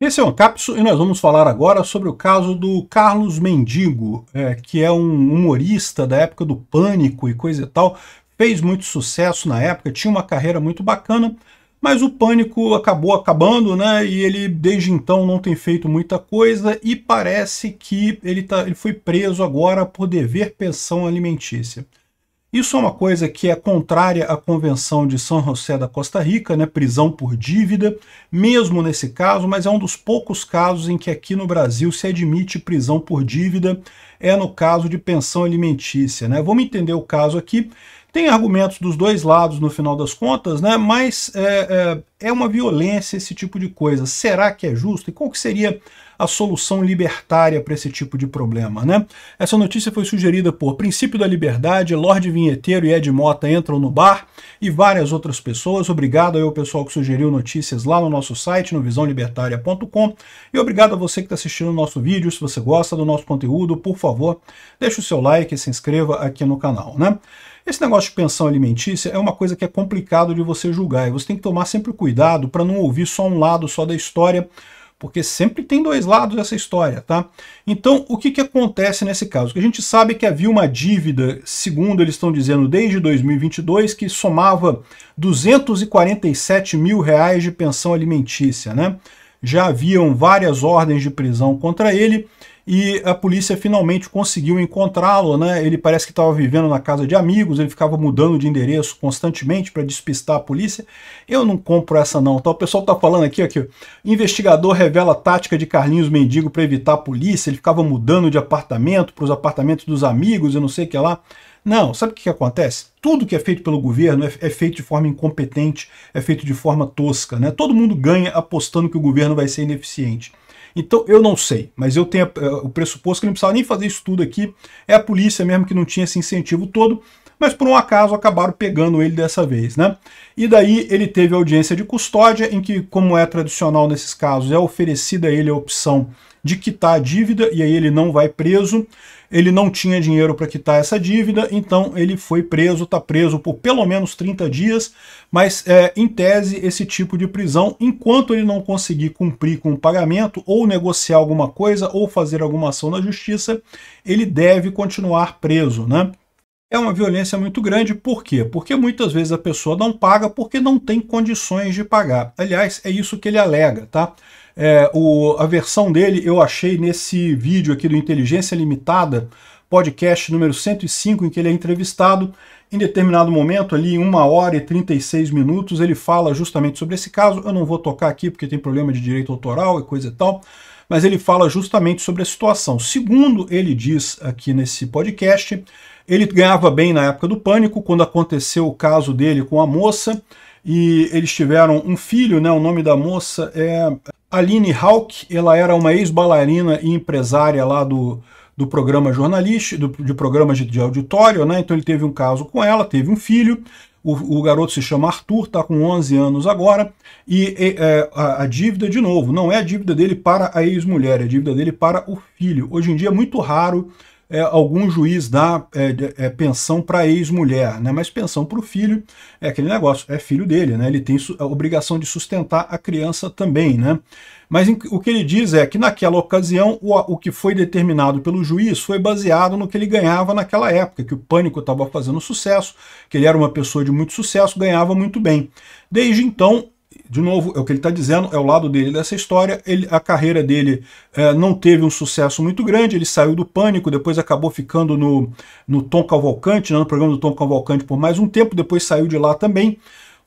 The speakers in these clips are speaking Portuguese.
Esse é o Ancapsu e nós vamos falar agora sobre o caso do Carlos Mendigo, é, que é um humorista da época do Pânico e coisa e tal, fez muito sucesso na época, tinha uma carreira muito bacana, mas o Pânico acabou acabando, né, e ele desde então não tem feito muita coisa e parece que ele, tá, ele foi preso agora por dever pensão alimentícia. Isso é uma coisa que é contrária à Convenção de São José da Costa Rica, né, prisão por dívida, mesmo nesse caso, mas é um dos poucos casos em que aqui no Brasil se admite prisão por dívida, é no caso de pensão alimentícia. Né? Vamos entender o caso aqui. Tem argumentos dos dois lados no final das contas, né? mas é, é, é, uma violência esse tipo de coisa. Será que é justo? E qual que seria a solução libertária para esse tipo de problema? Né? Essa notícia foi sugerida por Princípio da Liberdade, Lorde Vinheteiro e Ed Mota entram no bar e várias outras pessoas. Obrigado ao pessoal que sugeriu notícias lá no nosso site, no visãolibertária.com. E obrigado a você que está assistindo o nosso vídeo. Se você gosta do nosso conteúdo, por favor, deixe o seu like e se inscreva aqui no canal. Né? Esse negócio de pensão alimentícia é uma coisa que é complicado de você julgar e você tem que tomar sempre cuidado para não ouvir só um lado só da história, porque sempre tem dois lados dessa história, tá? Então, o que, que acontece nesse caso? que a gente sabe é que havia uma dívida, segundo eles estão dizendo, desde 2022, que somava 247 mil reais de pensão alimentícia, né? Já haviam várias ordens de prisão contra ele, e a polícia finalmente conseguiu encontrá-lo, né? Ele parece que estava vivendo na casa de amigos, ele ficava mudando de endereço constantemente para despistar a polícia. Eu não compro essa não, tá? O pessoal tá falando aqui, aqui, investigador revela tática de Carlinhos Mendigo para evitar a polícia, ele ficava mudando de apartamento para os apartamentos dos amigos, eu não sei o que lá. Não, sabe o que, que, acontece? Tudo que é feito pelo governo é, é, feito de forma incompetente, é feito de forma tosca. Né? Todo mundo ganha apostando que o governo vai ser ineficiente. Então, eu não sei, mas eu tenho eh, o pressuposto que ele não precisava nem fazer isso tudo aqui. É a polícia mesmo que não tinha esse incentivo todo mas por um acaso acabaram pegando ele dessa vez, né? E daí ele teve audiência de custódia, em que, como é tradicional nesses casos, é oferecida a ele a opção de quitar a dívida, e aí ele não vai preso, ele não tinha dinheiro para quitar essa dívida, então ele foi preso, está preso por pelo menos 30 dias, mas é, em tese esse tipo de prisão, enquanto ele não conseguir cumprir com o pagamento, ou negociar alguma coisa, ou fazer alguma ação na justiça, ele deve continuar preso, né? é uma violência muito grande. Por quê? Porque muitas vezes a pessoa não paga porque não tem condições de pagar. Aliás, é isso que ele alega, tá? É, o, a versão dele eu achei nesse vídeo aqui do Inteligência Limitada, podcast número 105, em que ele é entrevistado. Em determinado momento, ali em 1 hora e 36 minutos, ele fala justamente sobre esse caso. Eu não vou tocar aqui porque tem problema de direito autoral e coisa e tal mas ele fala justamente sobre a situação. Segundo ele diz aqui nesse podcast, ele ganhava bem na época do pânico, quando aconteceu o caso dele com a moça, e eles tiveram um filho, né? O nome da moça é Aline Hawk, ela era uma ex-bailarina e empresária lá do do programa jornalístico, de programas de, de auditório, né? Então ele teve um caso com ela, teve um filho. O, o garoto se chama Arthur, está com 11 anos agora, e, e é, a, a, dívida, de novo, não é a dívida dele para a ex-mulher, é a dívida dele para o filho. Hoje em dia é muito raro é, algum juiz dá é, é, pensão para ex-mulher, né? mas pensão para o filho é aquele negócio, é filho dele, né? ele tem a obrigação de sustentar a criança também. Né? Mas em, o que ele diz é que naquela ocasião o, o que foi determinado pelo juiz foi baseado no que ele ganhava naquela época, que o Pânico estava fazendo sucesso, que ele era uma pessoa de muito sucesso, ganhava muito bem. Desde então, de novo, é o que ele está dizendo, é o lado dele dessa história. Ele, a carreira dele é, não teve um sucesso muito grande, ele saiu do Pânico, depois acabou ficando no, no Tom Cavalcante, né, no programa do Tom Cavalcante por mais um tempo, depois saiu de lá também.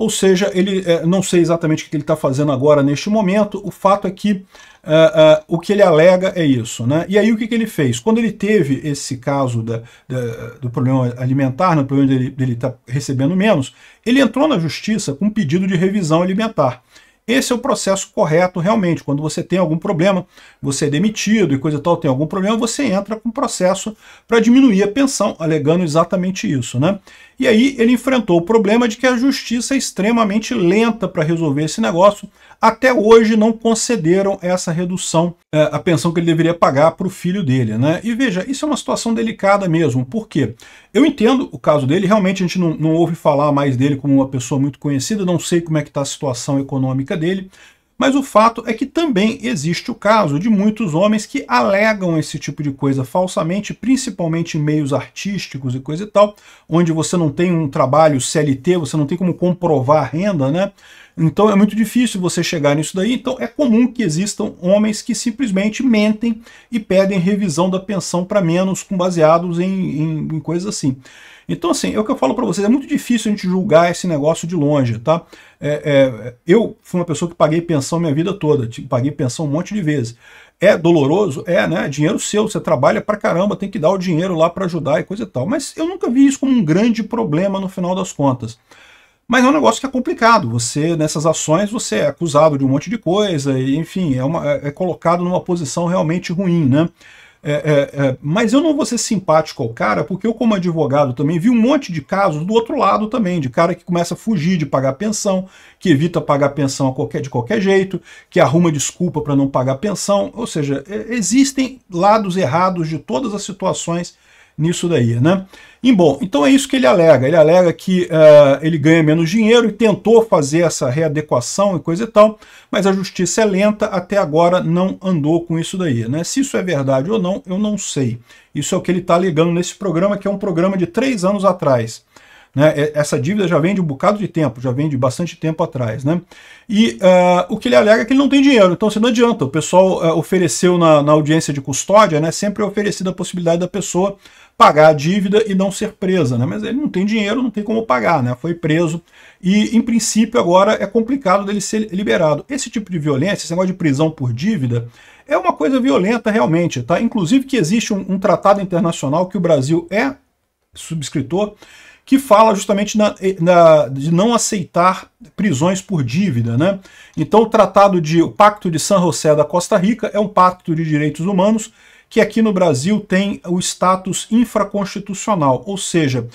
Ou seja, ele é, não sei exatamente o que ele está fazendo agora neste momento, o fato é que é, é, o que ele alega é isso. Né? E aí o que, que ele fez? Quando ele teve esse caso da, da, do problema alimentar, no né, problema dele estar tá recebendo menos, ele entrou na justiça com um pedido de revisão alimentar. Esse é o processo correto realmente. Quando você tem algum problema, você é demitido e coisa e tal, tem algum problema, você entra com processo para diminuir a pensão, alegando exatamente isso. Né? E aí ele enfrentou o problema de que a justiça é extremamente lenta para resolver esse negócio, até hoje não concederam essa redução, é, a pensão que ele deveria pagar para o filho dele. Né? E veja, isso é uma situação delicada mesmo, porque eu entendo o caso dele, realmente a gente não, não ouve falar mais dele como uma pessoa muito conhecida, não sei como é que está a situação econômica dele, mas o fato é que também existe o caso de muitos homens que alegam esse tipo de coisa falsamente, principalmente em meios artísticos e coisa e tal, onde você não tem um trabalho CLT, você não tem como comprovar a renda, né? Então é muito difícil você chegar nisso daí. Então é comum que existam homens que simplesmente mentem e pedem revisão da pensão para menos com baseados em, em, em coisas assim. Então, assim, é o que eu falo para vocês, é muito difícil a gente julgar esse negócio de longe, tá? É, é, eu fui uma pessoa que paguei pensão minha vida toda, tipo, paguei pensão um monte de vezes. É doloroso? É, né? Dinheiro seu, você trabalha pra caramba, tem que dar o dinheiro lá para ajudar e coisa e tal. Mas eu nunca vi isso como um grande problema no final das contas. Mas é um negócio que é complicado. Você, nessas ações, você é acusado de um monte de coisa, e, enfim, é, uma, é, é colocado numa posição realmente ruim, né? É, é, é, mas eu não vou ser simpático ao cara, porque eu, como advogado, também vi um monte de casos do outro lado também, de cara que começa a fugir de pagar pensão, que evita pagar pensão qualquer, de qualquer jeito, que arruma desculpa para não pagar pensão. Ou seja, é, existem lados errados de todas as situações nisso daí, né? E, bom, então é isso que ele alega. Ele alega que uh, ele ganha menos dinheiro e tentou fazer essa readequação e coisa e tal, mas a justiça é lenta, até agora não andou com isso daí. Né? Se isso é verdade ou não, eu não sei. Isso é o que ele está alegando nesse programa, que é um programa de três anos atrás. Né? Essa dívida já vem de um bocado de tempo, já vem de bastante tempo atrás. Né? E uh, o que ele alega é que ele não tem dinheiro, então assim, não adianta. O pessoal uh, ofereceu na, na audiência de custódia, né? sempre é oferecida a possibilidade da pessoa pagar a dívida e não ser presa, né? Mas ele não tem dinheiro, não tem como pagar, né? Foi preso e, em princípio, agora é complicado dele ser liberado. Esse tipo de violência, esse negócio de prisão por dívida, é uma coisa violenta realmente, tá? Inclusive que existe um, um tratado internacional que o Brasil é subscritor, que fala justamente na, eh, na, de não aceitar prisões por dívida. Né? Então o tratado de o Pacto de San José da Costa Rica é um pacto de direitos humanos que aqui no Brasil tem o status infraconstitucional, ou seja,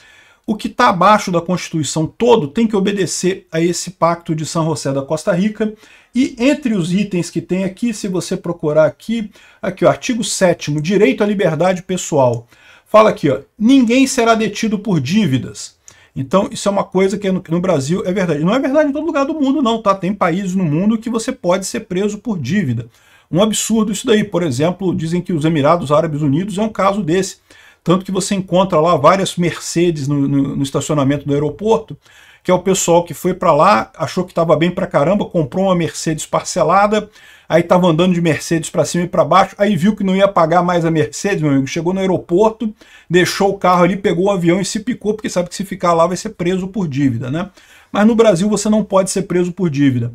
o que está abaixo da Constituição todo tem que obedecer a esse Pacto de São José da Costa Rica. E entre os itens que tem aqui, se você procurar aqui, aqui o artigo 7 direito à liberdade pessoal. Fala aqui, ó, ninguém será detido por dívidas. Então, isso é uma coisa que é no, no Brasil é verdade. Não é verdade em todo lugar do mundo, não, tá? Tem países no mundo que você pode ser preso por dívida um absurdo isso daí. Por exemplo, dizem que os Emirados Árabes Unidos é um caso desse. Tanto que você encontra lá várias Mercedes no, no, no estacionamento do aeroporto, que é o pessoal que foi para lá, achou que estava bem para caramba, comprou uma Mercedes parcelada, aí estava andando de Mercedes para cima e para baixo, aí viu que não ia pagar mais a Mercedes, meu amigo, chegou no aeroporto, deixou o carro ali, pegou o avião e se picou, porque sabe que se ficar lá vai ser preso por dívida, né? Mas no Brasil você não pode ser preso por dívida.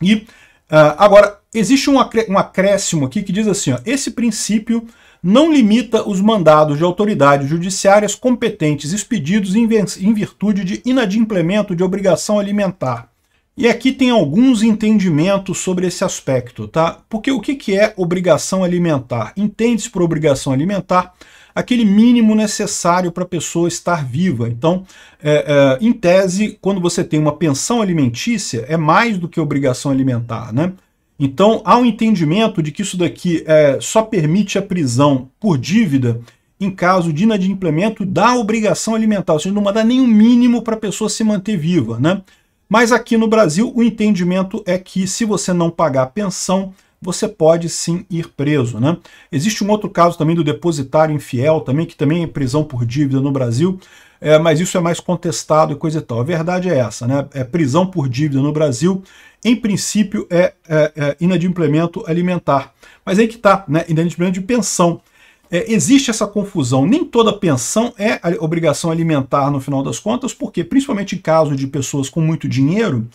E Uh, agora, existe um, acré um acréscimo aqui que diz assim, ó, esse princípio não limita os mandados de autoridades judiciárias competentes expedidos em, em virtude de inadimplemento de obrigação alimentar. E aqui tem alguns entendimentos sobre esse aspecto, tá? Porque o que, que é obrigação alimentar? Entende-se por obrigação alimentar aquele mínimo necessário para a pessoa estar viva. Então, é, é, em tese, quando você tem uma pensão alimentícia, é mais do que obrigação alimentar, né? Então, há um entendimento de que isso daqui é, só permite a prisão por dívida em caso de inadimplemento da obrigação alimentar, ou seja, não dá nenhum mínimo para a pessoa se manter viva, né? Mas aqui no Brasil, o entendimento é que se você não pagar a pensão, você pode sim ir preso. Né? Existe um outro caso também do depositário infiel, também que também é prisão por dívida no Brasil, é, mas isso é mais contestado e coisa e tal. A verdade é essa, né? É prisão por dívida no Brasil, em princípio, é, é, é inadimplemento alimentar. Mas aí que está, né? Inadimplemento de pensão. É, existe essa confusão. Nem toda pensão é obrigação alimentar no final das contas, porque, principalmente em caso de pessoas com muito dinheiro,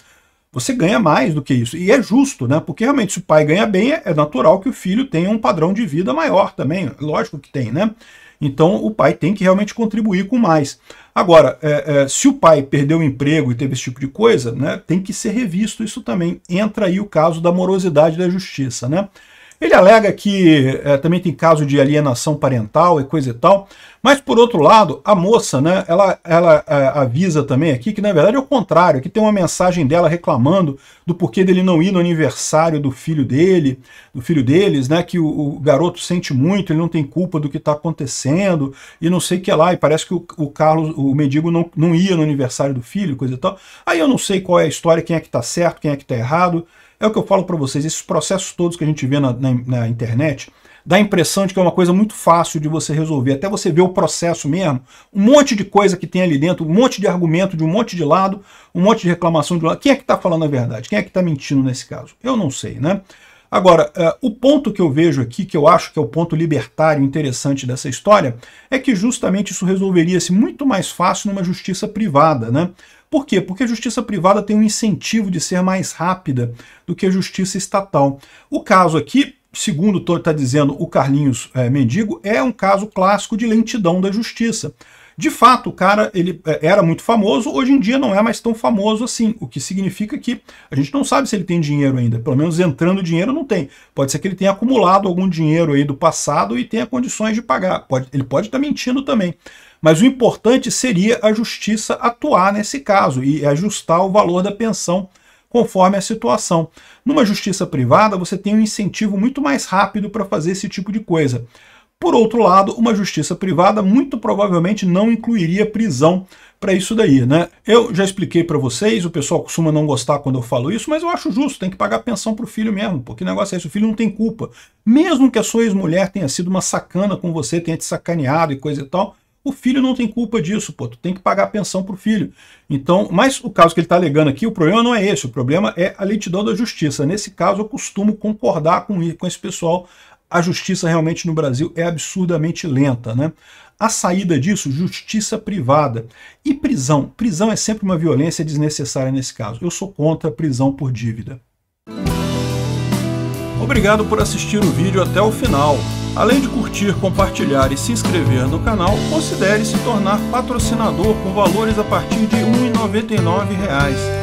você ganha mais do que isso. E é justo, né? Porque realmente, se o pai ganha bem, é, é natural que o filho tenha um padrão de vida maior também. Lógico que tem, né? Então o pai tem que realmente contribuir com mais. Agora, é, é, se o pai perdeu o emprego e teve esse tipo de coisa, né, tem que ser revisto isso também. Entra aí o caso da morosidade da justiça, né? Ele alega que é, também tem caso de alienação parental e coisa e tal, mas por outro lado, a moça, né, ela, ela é, avisa também aqui que na verdade é o contrário, aqui tem uma mensagem dela reclamando do porquê dele não ir no aniversário do filho dele, do filho deles, né, que o, o garoto sente muito, ele não tem culpa do que está acontecendo e não sei o que lá, e parece que o, o Carlos, o mendigo não, não ia no aniversário do filho, coisa e tal. Aí eu não sei qual é a história, quem é que está certo, quem é que está errado, é o que eu falo para vocês, esses processos todos que a gente vê na, na, na internet, dá a impressão de que é uma coisa muito fácil de você resolver, até você ver o processo mesmo, um monte de coisa que tem ali dentro, um monte de argumento de um monte de lado, um monte de reclamação de lado. Quem é que está falando a verdade? Quem é que está mentindo nesse caso? Eu não sei, né? Agora, é, o ponto que eu vejo aqui, que eu acho que é o ponto libertário interessante dessa história, é que justamente isso resolveria-se muito mais fácil numa justiça privada, né? Por quê? Porque a justiça privada tem um incentivo de ser mais rápida do que a justiça estatal. O caso aqui, segundo está dizendo o Carlinhos é, Mendigo, é um caso clássico de lentidão da justiça. De fato, o cara ele é, era muito famoso, hoje em dia não é mais tão famoso assim, o que significa que a gente não sabe se ele tem dinheiro ainda, pelo menos entrando dinheiro não tem. Pode ser que ele tenha acumulado algum dinheiro aí do passado e tenha condições de pagar. Pode, ele pode estar tá mentindo também. Mas o importante seria a justiça atuar nesse caso e ajustar o valor da pensão conforme a situação. Numa justiça privada, você tem um incentivo muito mais rápido para fazer esse tipo de coisa. Por outro lado, uma justiça privada muito provavelmente não incluiria prisão para isso daí, né? Eu já expliquei para vocês, o pessoal costuma não gostar quando eu falo isso, mas eu acho justo, tem que pagar pensão pro filho mesmo, porque negócio é esse, o filho não tem culpa. Mesmo que a sua ex-mulher tenha sido uma sacana com você, tenha te sacaneado e coisa e tal, o filho não tem culpa disso, pô, tu tem que pagar pensão pensão pro filho. Então, mas o caso que ele está alegando aqui, o problema não é esse, o problema é a lentidão da justiça. Nesse caso, eu costumo concordar com, com esse pessoal a justiça realmente no Brasil é absurdamente lenta. Né? A saída disso, justiça privada. E prisão. Prisão é sempre uma violência desnecessária nesse caso. Eu sou contra prisão por dívida. Obrigado por assistir o vídeo até o final. Além de curtir, compartilhar e se inscrever no canal, considere se tornar patrocinador com valores a partir de R$ 1,99